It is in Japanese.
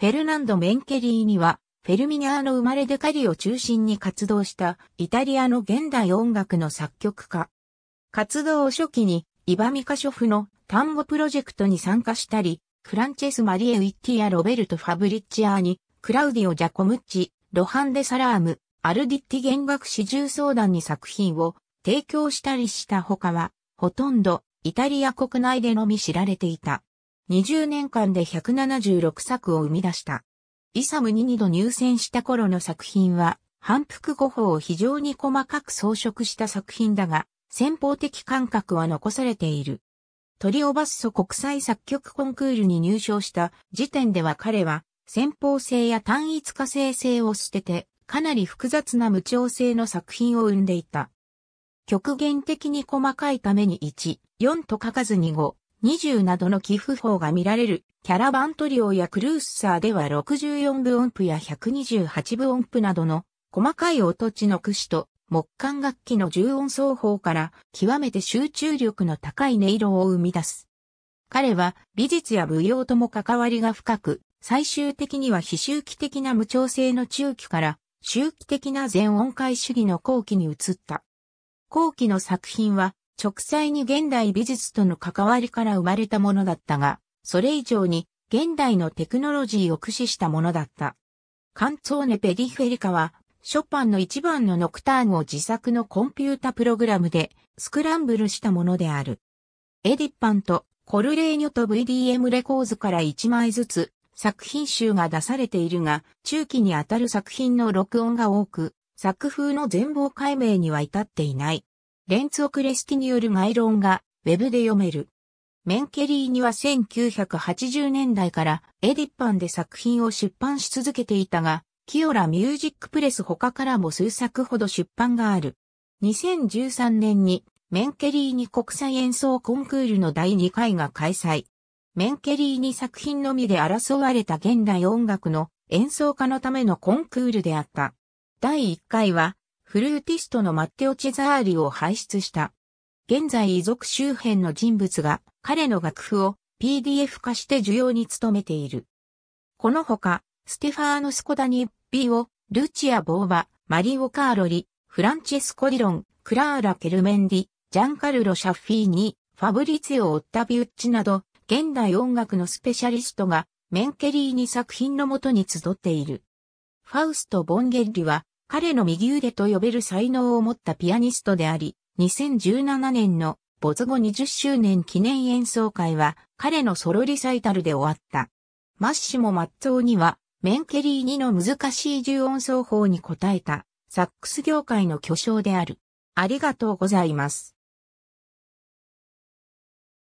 フェルナンド・メンケリーニは、フェルミニアの生まれでカリを中心に活動したイタリアの現代音楽の作曲家。活動を初期に、イバミカショフの単語プロジェクトに参加したり、フランチェス・マリエ・ウィッティやロベルト・ファブリッチアーニ、クラウディオ・ジャコムッチ、ロハンデ・サラーム、アルディッティ弦楽四重相談に作品を提供したりした他は、ほとんどイタリア国内でのみ知られていた。20年間で176作を生み出した。イサムに2度入選した頃の作品は、反復語法を非常に細かく装飾した作品だが、先方的感覚は残されている。トリオバッソ国際作曲コンクールに入賞した時点では彼は、先方性や単一化成性を捨てて、かなり複雑な無調性の作品を生んでいた。極限的に細かいために1、4と書かずに5、20などの寄付法が見られる、キャラバントリオやクルーサーでは64分音符や128分音符などの細かい音地の駆使と木管楽器の重音奏法から極めて集中力の高い音色を生み出す。彼は美術や舞踊とも関わりが深く、最終的には非周期的な無調整の中期から周期的な全音階主義の後期に移った。後期の作品は直際に現代美術との関わりから生まれたものだったが、それ以上に現代のテクノロジーを駆使したものだった。カンツォーネ・ペリフェリカは、ショパンの一番のノクターンを自作のコンピュータプログラムでスクランブルしたものである。エディッパンとコルレーニョと VDM レコーズから一枚ずつ作品集が出されているが、中期にあたる作品の録音が多く、作風の全貌解明には至っていない。レンツオクレスキによるマイロンがウェブで読める。メンケリーニは1980年代からエディッパンで作品を出版し続けていたが、キオラミュージックプレス他からも数作ほど出版がある。2013年にメンケリーニ国際演奏コンクールの第2回が開催。メンケリーニ作品のみで争われた現代音楽の演奏家のためのコンクールであった。第1回はフルーティストのマッテオ・チェザーリを輩出した。現在遺族周辺の人物が彼の楽譜を PDF 化して需要に努めている。このほか、ステファーノ・スコダニッピオ、ルチア・ボーバ、マリオ・カーロリ、フランチェスコ・ディロン、クラーラ・ケルメンディ、ジャンカルロ・シャッフィーニ、ファブリツィオ・オッタビウッチなど、現代音楽のスペシャリストがメンケリーに作品のもとに集っている。ファウスト・ボンゲッリは彼の右腕と呼べる才能を持ったピアニストであり、2017年の没後20周年記念演奏会は彼のソロリサイタルで終わった。マッシモ・マッツォーには、メンケリー2の難しい重音奏法に応えた、サックス業界の巨匠である。ありがとうございます。